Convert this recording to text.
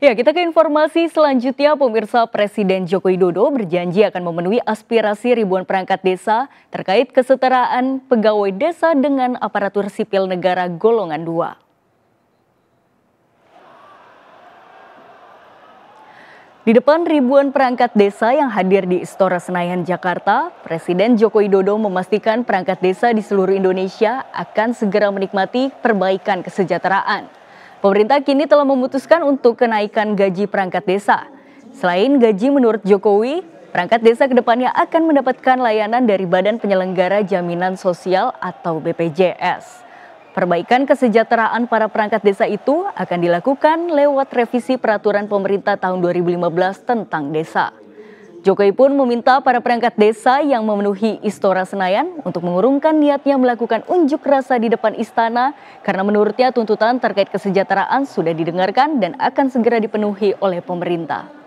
Ya, kita ke informasi selanjutnya, pemirsa Presiden Joko Widodo berjanji akan memenuhi aspirasi ribuan perangkat desa terkait kesetaraan pegawai desa dengan aparatur sipil negara golongan 2. Di depan ribuan perangkat desa yang hadir di Istora Senayan, Jakarta, Presiden Joko Widodo memastikan perangkat desa di seluruh Indonesia akan segera menikmati perbaikan kesejahteraan. Pemerintah kini telah memutuskan untuk kenaikan gaji perangkat desa. Selain gaji menurut Jokowi, perangkat desa kedepannya akan mendapatkan layanan dari Badan Penyelenggara Jaminan Sosial atau BPJS. Perbaikan kesejahteraan para perangkat desa itu akan dilakukan lewat revisi peraturan pemerintah tahun 2015 tentang desa. Jokowi pun meminta para perangkat desa yang memenuhi Istora Senayan untuk mengurungkan niatnya melakukan unjuk rasa di depan istana karena menurutnya tuntutan terkait kesejahteraan sudah didengarkan dan akan segera dipenuhi oleh pemerintah.